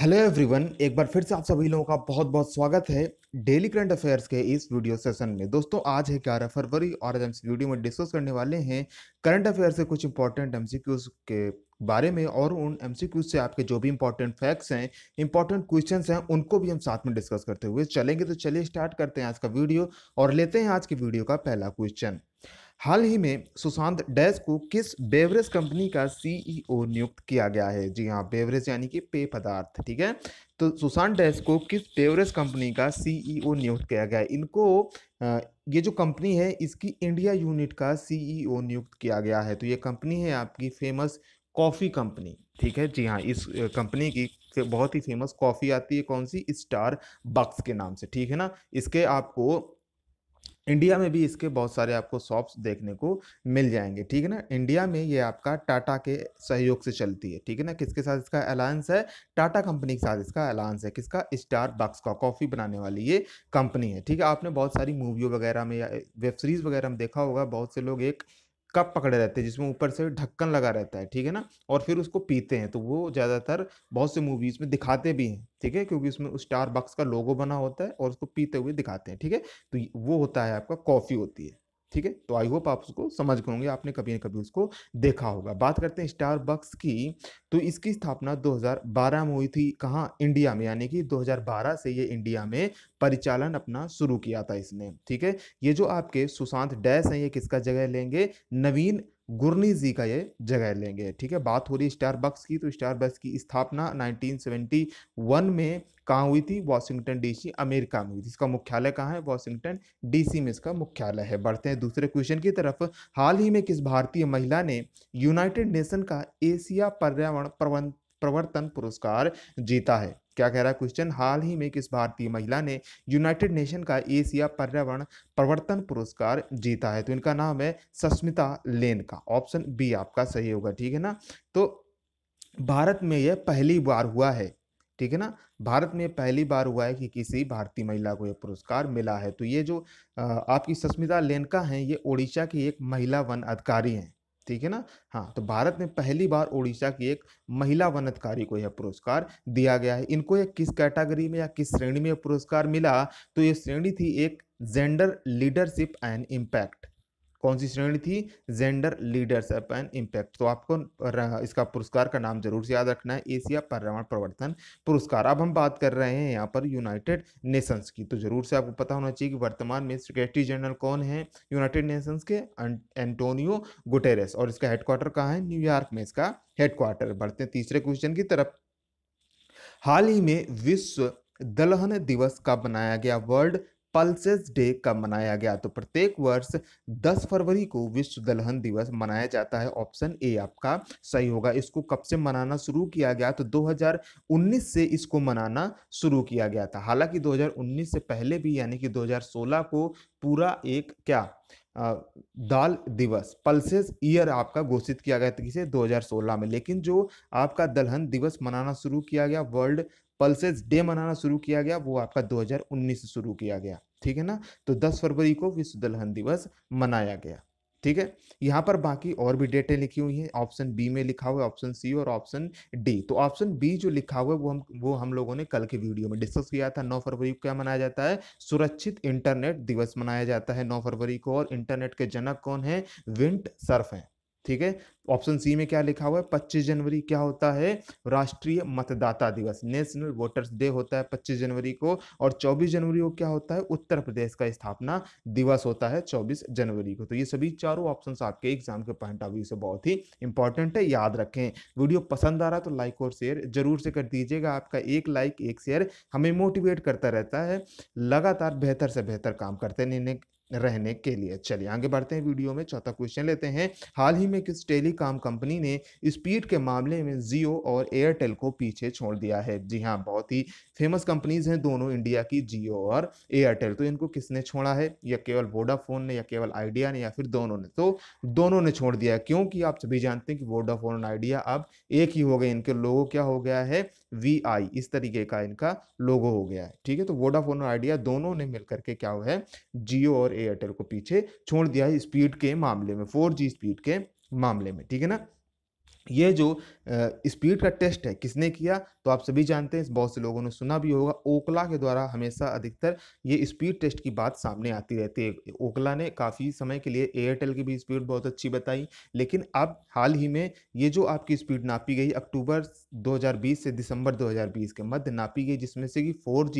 hello everyone एक बार फिर से आप सभी लोगों का बहुत बहुत स्वागत है डेली करंट अफेयर्स के इस वीडियो सेशन में दोस्तों आज है ग्यारह फरवरी और आज हम इस वीडियो में डिस्कस करने वाले हैं करंट अफेयर से कुछ इंपॉर्टेंट एमसीक्यूज के बारे में और उन एमसीक्यूज से आपके जो भी इंपॉर्टेंट फैक्ट्स हैं इंपॉर्टेंट क्वेश्चन हैं उनको भी हम साथ में डिस्कस करते हुए चलेंगे तो चलिए स्टार्ट करते हैं आज का वीडियो और लेते हैं आज के वीडियो का पहला क्वेश्चन हाल ही में सुशांत डैश को किस बेवरेज कंपनी का सीईओ e नियुक्त किया गया है जी हाँ बेवरेज यानी कि पेय पदार्थ ठीक है तो सुशांत डैश को किस बेवरेज कंपनी का सीईओ e नियुक्त किया गया है इनको ये जो कंपनी है इसकी इंडिया यूनिट का सीईओ e नियुक्त किया गया है तो ये कंपनी है आपकी फेमस कॉफ़ी कंपनी ठीक है जी हाँ इस कंपनी की बहुत ही फेमस कॉफ़ी आती है कौन सी स्टार बक्स के नाम से ठीक है ना इसके आपको इंडिया में भी इसके बहुत सारे आपको शॉप्स देखने को मिल जाएंगे ठीक है ना इंडिया में ये आपका टाटा के सहयोग से चलती है ठीक है ना किसके साथ इसका अलायंस है टाटा कंपनी के साथ इसका अलायंस है किसका स्टार बक्स का कॉफ़ी बनाने वाली ये कंपनी है ठीक है आपने बहुत सारी मूवियों वगैरह में या वेब सीरीज़ वगैरह में देखा होगा बहुत से लोग एक कप पकड़े रहते हैं जिसमें ऊपर से ढक्कन लगा रहता है ठीक है ना और फिर उसको पीते हैं तो वो ज़्यादातर बहुत से मूवीज़ में दिखाते भी हैं ठीक है क्योंकि उसमें उस स्टार बक्स का लोगो बना होता है और उसको पीते हुए दिखाते हैं ठीक है तो वो होता है आपका कॉफ़ी होती है ठीक है तो आई होप आप उसको समझ गए होंगे आपने कभी ना कभी उसको देखा होगा बात करते हैं स्टार बक्स की तो इसकी स्थापना 2012 में हुई थी कहाँ इंडिया में यानी कि 2012 से ये इंडिया में परिचालन अपना शुरू किया था इसने ठीक है ये जो आपके सुशांत डैश हैं ये किसका जगह लेंगे नवीन गुरनी जी का ये जगह लेंगे ठीक है बात हो रही स्टार बक्स की तो स्टार बक्स की स्थापना 1971 में कहाँ हुई थी वॉशिंगटन डीसी अमेरिका में हुई थी इसका मुख्यालय कहाँ है वॉशिंगटन डीसी में इसका मुख्यालय है बढ़ते हैं दूसरे क्वेश्चन की तरफ हाल ही में किस भारतीय महिला ने यूनाइटेड नेशन का एशिया पर्यावरण प्रवर्तन पुरस्कार जीता है क्या कह रहा है क्वेश्चन हाल ही में किस भारतीय महिला ने यूनाइटेड नेशन का एशिया पर्यावरण प्रवर्तन पुरस्कार जीता है तो इनका नाम है सस्मिता लेन का ऑप्शन बी आपका सही होगा ठीक है ना तो भारत में यह पहली बार हुआ है ठीक है ना भारत में पहली बार हुआ है कि किसी भारतीय महिला को यह पुरस्कार मिला है तो ये जो आपकी सस्मिता लेनका हैं ये ओडिशा की एक महिला वन अधिकारी हैं ठीक है ना हाँ तो भारत में पहली बार ओडिशा की एक महिला वनतकारी को यह पुरस्कार दिया गया है इनको यह किस कैटेगरी में या किस श्रेणी में पुरस्कार मिला तो ये श्रेणी थी एक जेंडर लीडरशिप एंड इम्पैक्ट कौन सी श्रेणी थी जेंडर लीडरशिप एंड इंपैक्ट तो आपको इसका पुरस्कार का नाम जरूर से याद रखना है एशिया पर्यावरण प्रवर्तन पुरस्कार अब हम बात कर रहे हैं यहाँ पर यूनाइटेड नेशंस की तो जरूर से आपको पता होना चाहिए कि वर्तमान में सेक्रेटरी जनरल कौन है यूनाइटेड नेशंस के एंटोनियो अं, गुटेरस और इसका हेडक्वार्टर कहाँ है न्यूयॉर्क में इसका हेडक्वार्टर बढ़ते हैं तीसरे क्वेश्चन की तरफ हाल ही में विश्व दलहन दिवस कब मनाया गया वर्ल्ड पल्सेस डे कब मनाया गया तो प्रत्येक वर्ष 10 फरवरी को विश्व दलहन दिवस मनाया जाता है ऑप्शन ए आपका सही होगा इसको कब से मनाना शुरू किया गया तो 2019 से इसको मनाना शुरू किया गया था हालांकि 2019 से पहले भी यानी कि 2016 को पूरा एक क्या दाल दिवस पल्सेस ईयर आपका घोषित किया गया था किसे 2016 में लेकिन जो आपका दलहन दिवस मनाना शुरू किया गया वर्ल्ड पल्सेस डे मनाना शुरू किया गया वो आपका 2019 से शुरू किया गया ठीक है ना तो 10 फरवरी को विश्व दलहन दिवस मनाया गया ठीक है यहाँ पर बाकी और भी डेटें लिखी हुई हैं ऑप्शन बी में लिखा हुआ है ऑप्शन सी और ऑप्शन डी तो ऑप्शन बी जो लिखा हुआ है वो हम वो हम लोगों ने कल के वीडियो में डिस्कस किया था 9 फरवरी को क्या मनाया जाता है सुरक्षित इंटरनेट दिवस मनाया जाता है 9 फरवरी को और इंटरनेट के जनक कौन है विंट सर्फ हैं ठीक है ऑप्शन सी में क्या लिखा हुआ है पच्चीस जनवरी क्या होता है राष्ट्रीय मतदाता दिवस नेशनल वोटर्स डे होता है पच्चीस जनवरी को और चौबीस जनवरी को क्या होता है उत्तर प्रदेश का स्थापना दिवस होता है चौबीस जनवरी को तो ये सभी चारों ऑप्शन आपके एग्जाम के पॉइंट ऑफ व्यू से बहुत ही इंपॉर्टेंट है याद रखें वीडियो पसंद आ रहा तो लाइक और शेयर जरूर से कर दीजिएगा आपका एक लाइक एक शेयर हमें मोटिवेट करता रहता है लगातार बेहतर से बेहतर काम करते रहने रहने के लिए चलिए आगे बढ़ते हैं वीडियो में चौथा क्वेश्चन लेते हैं हाल ही में किस टेलीकॉम कंपनी ने स्पीड के मामले में जियो और एयरटेल को पीछे छोड़ दिया है जी हाँ बहुत ही फेमस कंपनीज हैं दोनों इंडिया की जियो और एयरटेल तो इनको किसने छोड़ा है या केवल वोडाफोन ने या केवल आइडिया ने या फिर दोनों ने तो दोनों ने छोड़ दिया क्योंकि आप सभी जानते हैं कि वोडाफोन और आइडिया अब एक ही हो गए इनके लोगो क्या हो गया है वी आई इस तरीके का इनका लोगो हो गया है ठीक है तो वोडाफोन और आइडिया दोनों ने मिलकर के क्या हुआ है जियो और एयरटेल को पीछे छोड़ दिया है स्पीड के मामले में फोर स्पीड के मामले में ठीक है ना ये जो स्पीड का टेस्ट है किसने किया तो आप सभी जानते हैं बहुत से लोगों ने सुना भी होगा ओकला के द्वारा हमेशा अधिकतर ये स्पीड टेस्ट की बात सामने आती रहती है ओकला ने काफ़ी समय के लिए एयरटेल की भी स्पीड बहुत अच्छी बताई लेकिन अब हाल ही में ये जो आपकी स्पीड नापी गई अक्टूबर 2020 से दिसंबर 2020 के मध्य नापी गई जिसमें से कि फोर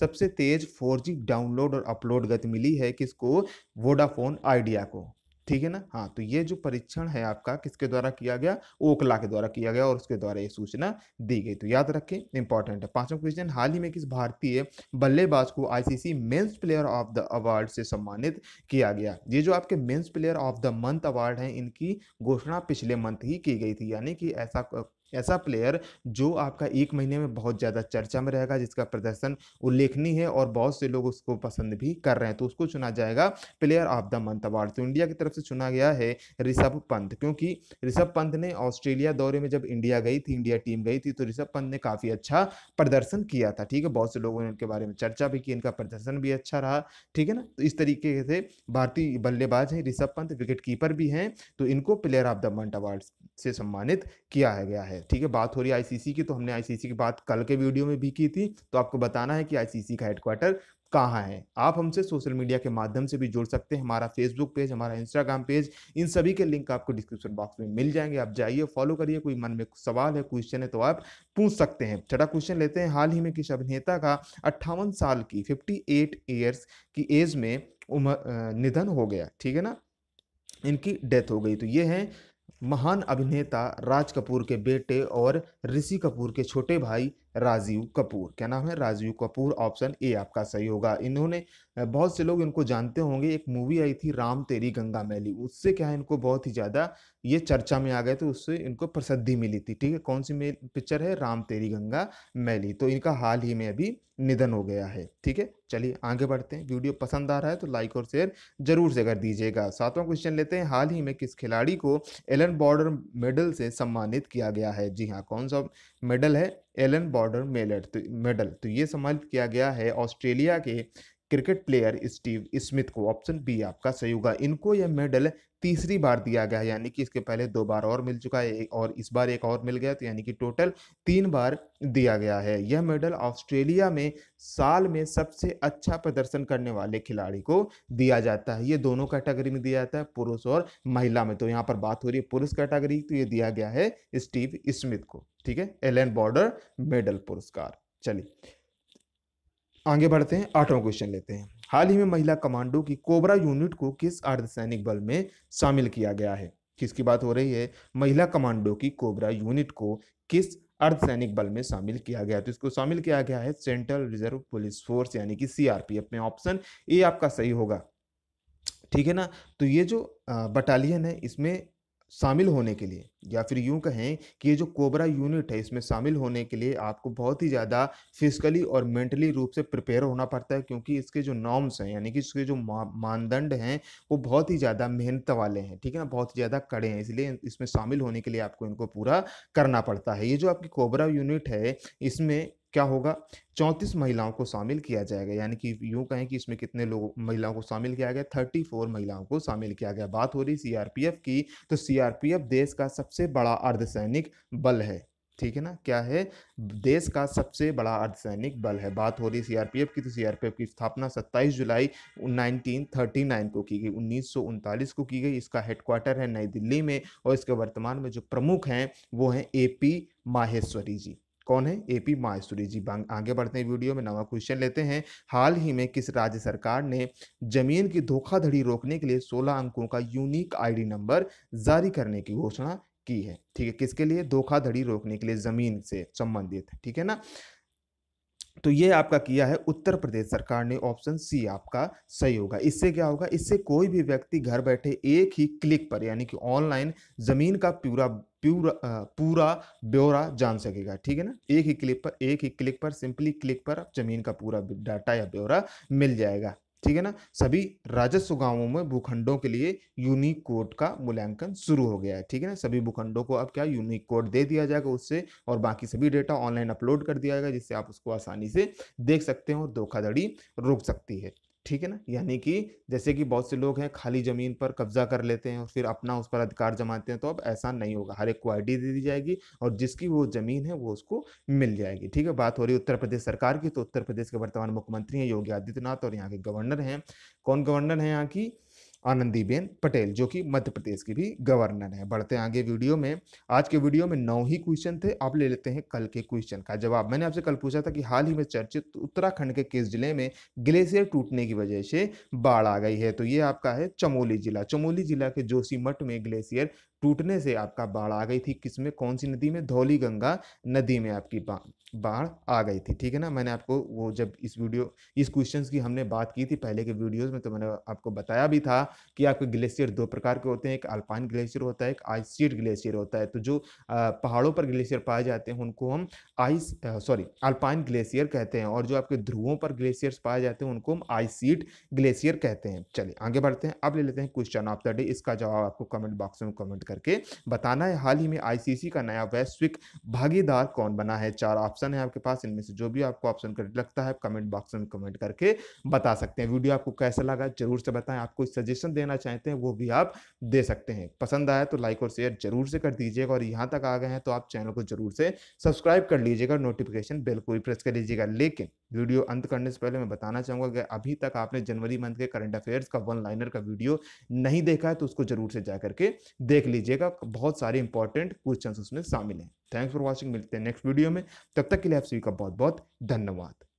सबसे तेज़ फोर डाउनलोड और अपलोड गति मिली है किसको वोडाफोन आइडिया को ठीक है ना हाँ तो ये जो परीक्षण है आपका किसके द्वारा किया गया ओकला के द्वारा किया गया और उसके द्वारा ये सूचना दी गई तो याद रखें इंपॉर्टेंट है पांचवा क्वेश्चन हाल ही में किस भारतीय बल्लेबाज को ICC men's player of the award से सम्मानित किया गया ये जो आपके men's player of the month award है इनकी घोषणा पिछले मंथ ही की गई थी यानी कि ऐसा ऐसा प्लेयर जो आपका एक महीने में बहुत ज़्यादा चर्चा में रहेगा जिसका प्रदर्शन उल्लेखनीय है और बहुत से लोग उसको पसंद भी कर रहे हैं तो उसको चुना जाएगा player of the month award तो इंडिया की तरफ से चुना गया है ऋषभ पंत क्योंकि ऋषभ पंत ने ऑस्ट्रेलिया दौरे में जब इंडिया गई थी इंडिया टीम गई थी तो ऋषभ पंत ने काफ़ी अच्छा प्रदर्शन किया था ठीक है बहुत से लोगों ने उनके बारे में चर्चा भी की इनका प्रदर्शन भी अच्छा रहा ठीक है ना तो इस तरीके से भारतीय बल्लेबाज हैं ऋषभ पंत विकेट कीपर भी हैं तो इनको player of the month award से सम्मानित किया गया है ठीक है बात हो रही है आईसीसी की तो हमने आईसीसी की बात कल के वीडियो में भी की थी तो आपको बताना है कि आईसीसी का हेडक्वार्टर कहाँ है आप हमसे सोशल मीडिया के माध्यम से भी जुड़ सकते हैं हमारा फेसबुक पेज हमारा इंस्टाग्राम पेज इन सभी के लिंक आपको डिस्क्रिप्शन बॉक्स में मिल जाएंगे आप जाइए फॉलो करिए कोई मन में सवाल है क्वेश्चन है तो आप पूछ सकते हैं छठा क्वेश्चन लेते हैं हाल ही में किस अभिनेता का अट्ठावन साल की फिफ्टी एट ईयर्स की एज में उम्र निधन हो गया ठीक है ना इनकी डेथ हो गई तो ये है महान अभिनेता राज कपूर के बेटे और ऋषि कपूर के छोटे भाई राजीव कपूर क्या नाम है राजीव कपूर ऑप्शन ए आपका सही होगा इन्होंने बहुत से लोग इनको जानते होंगे एक मूवी आई थी राम तेरी गंगा मैली उससे क्या है इनको बहुत ही ज़्यादा ये चर्चा में आ गए तो उससे इनको प्रसिद्धि मिली थी ठीक है कौन सी पिक्चर है राम तेरी गंगा मैली तो इनका हाल ही में अभी निधन हो गया है ठीक है चलिए आगे बढ़ते हैं वीडियो पसंद आ रहा है तो लाइक और शेयर जरूर से कर दीजिएगा सातवां क्वेश्चन लेते हैं हाल ही में किस खिलाड़ी को एलन बॉर्डर मेडल से सम्मानित किया गया है जी हाँ कौन सा मेडल है एलन बॉर्डर मेडल तो मेडल तो ये सम्मानित किया गया है ऑस्ट्रेलिया के क्रिकेट प्लेयर स्टीव स्मिथ को ऑप्शन बी आपका सही होगा इनको यह मेडल तीसरी बार दिया गया है यानी कि इसके पहले दो बार और मिल चुका है और इस बार एक और मिल गया तो यानी कि टोटल तीन बार दिया गया है यह मेडल ऑस्ट्रेलिया में साल में सबसे अच्छा प्रदर्शन करने वाले खिलाड़ी को दिया जाता है ये दोनों कैटेगरी में दिया जाता है पुरुष और महिला में तो यहाँ पर बात हो रही है पुरुष कैटेगरी तो ये दिया गया है स्टीव स्मिथ को ठीक है एलन बॉर्डर मेडल पुरस्कार चलिए आगे बढ़ते हैं आठवां क्वेश्चन लेते हैं हाल ही में महिला कमांडो की कोबरा यूनिट को किस अर्धसैनिक बल में शामिल किया गया है किसकी बात हो रही है महिला कमांडो की कोबरा यूनिट को किस अर्धसैनिक बल में शामिल किया गया तो इसको शामिल किया गया है सेंट्रल रिजर्व पुलिस फोर्स यानी कि सीआरपीएफ में ऑप्शन ए आपका सही होगा ठीक है ना तो ये जो बटालियन है इसमें शामिल होने के लिए या फिर यूं कहें कि ये जो कोबरा यूनिट है इसमें शामिल होने के लिए आपको बहुत ही ज़्यादा फिजिकली और मेंटली रूप से प्रिपेयर होना पड़ता है क्योंकि इसके जो नॉर्म्स हैं यानी कि इसके जो मानदंड हैं वो बहुत ही ज़्यादा मेहनत वाले हैं ठीक है ना बहुत ही ज़्यादा कड़े हैं इसलिए इसमें शामिल होने के लिए आपको इनको पूरा करना पड़ता है ये जो आपकी कोबरा यूनिट है इसमें क्या होगा चौंतीस महिलाओं को शामिल किया जाएगा यानी कि यूँ कहें कि इसमें कितने लोग महिलाओं को शामिल किया गया थर्टी फोर महिलाओं को शामिल किया गया बात हो रही सीआरपीएफ की तो सीआरपीएफ देश का सबसे बड़ा अर्धसैनिक बल है ठीक है ना क्या है देश का सबसे बड़ा अर्धसैनिक बल है बात हो रही सीआरपीएफ की तो सीआरपीएफ की स्थापना 27 जुलाई 1939 को की गई उन्नीस को की गई इसका हेडक्वार्टर है नई दिल्ली में और इसके वर्तमान में जो प्रमुख हैं वो हैं एपी माहेश्वरी जी कौन है एपी माहेश्वरी जी आगे बढ़ते हैं वीडियो में नवा क्वेश्चन लेते हैं हाल ही में किस राज्य सरकार ने जमीन की धोखाधड़ी रोकने के लिए 16 अंकों का यूनिक आईडी नंबर जारी करने की घोषणा की है ठीक है किसके लिए धोखाधड़ी रोकने के लिए जमीन से संबंधित ठीक है ना तो ये आपका किया है उत्तर प्रदेश सरकार ने ऑप्शन सी आपका सही होगा इससे क्या होगा इससे कोई भी व्यक्ति घर बैठे एक ही क्लिक पर यानी कि ऑनलाइन जमीन का पूरा पूरा पूरा ब्यौरा जान सकेगा ठीक है ना एक ही क्लिक पर एक ही क्लिक पर सिंपली क्लिक पर जमीन का पूरा डाटा या ब्यौरा मिल जाएगा ठीक है ना सभी राजस्व गांवों में भूखंडों के लिए यूनिक कोड का मूल्यांकन शुरू हो गया है ठीक है ना सभी भूखंडों को अब क्या यूनिक कोड दे दिया जाएगा उससे और बाकी सभी डेटा ऑनलाइन अपलोड कर दिया जाएगा जिससे आप उसको आसानी से देख सकते हैं और धोखाधड़ी रोक सकती है ठीक है ना यानी कि जैसे कि बहुत से लोग हैं खाली ज़मीन पर कब्जा कर लेते हैं और फिर अपना उस पर अधिकार जमाते हैं तो अब ऐसा नहीं होगा हर एक को आईडी दे दी जाएगी और जिसकी वो ज़मीन है वो उसको मिल जाएगी ठीक है बात हो रही है उत्तर प्रदेश सरकार की तो उत्तर प्रदेश के वर्तमान मुख्यमंत्री हैं योगी आदित्यनाथ और यहाँ के गवर्नर हैं कौन गवर्नर हैं यहाँ की आनंदीबेन पटेल जो कि मध्य प्रदेश की भी गवर्नर है बढ़ते आगे वीडियो में आज के वीडियो में नौ ही क्वेश्चन थे आप ले लेते हैं कल के क्वेश्चन का जवाब मैंने आपसे कल पूछा था कि हाल ही में चर्चित उत्तराखंड के किस जिले में ग्लेशियर टूटने की वजह से बाढ़ आ गई है तो ये आपका है चमोली जिला चमोली जिला के जोशीमठ में ग्लेशियर टूटने से आपका बाढ़ आ गई थी किस में कौन सी नदी में धौली गंगा नदी में आपकी बाढ़ आ गई थी ठीक है ना मैंने आपको वो जब इस वीडियो इस क्वेश्चन की हमने बात की थी पहले के वीडियोज में तो मैंने आपको बताया भी था कि आपके ग्लेशियर दो प्रकार के होते हैं एक अल्पाइन ग्लेशियर होता है एक सीट ग्लेशियर होता है तो जो पहाड़ों पर ग्लेशियर पाए जाते हैं उनको हम आइस सॉरी अल्पाइन ग्लेशियर कहते हैं और जो आपके ध्रुवों पर ग्लेशियर्स पाए जाते हैं उनको हम आइसीड ग्लेशियर कहते हैं चलिए आगे बढ़ते हैं अब ले लेते हैं क्वेश्चन ऑफ द डे इसका जवाब आपको कमेंट बॉक्स में कमेंट करके बताना है हाल ही में आईसीसी का नया वैश्विक भागीदार कौन बना है चार ऑप्शन है आपके पास इनमें से जो भी आपको ऑप्शन लगता है कमेंट बॉक्स में कमेंट करके बता सकते हैं वीडियो आपको कैसा लगा जरूर से बताएं आप कोई सजेशन देना चाहते हैं वो भी आप दे सकते हैं पसंद आया तो लाइक और शेयर जरूर से कर दीजिएगा और यहाँ तक आ गए हैं तो आप चैनल को जरूर से सब्सक्राइब कर लीजिएगा नोटिफिकेशन बेल को भी प्रेस कर लीजिएगा लेकिन वीडियो अंत करने से पहले मैं बताना चाहूंगा कि अभी तक आपने जनवरी मंथ के करंट अफेयर्स का वन लाइनर का वीडियो नहीं देखा है तो उसको जरूर से जाकर के देख लीजिए लीजिएगा बहुत सारे इंपॉर्टेंट क्वेश्चन उसमें शामिल हैं थैंक्स फॉर वॉचिंग मिलते हैं नेक्स्ट वीडियो में तब तक के लिए आप सभी का बहुत बहुत धन्यवाद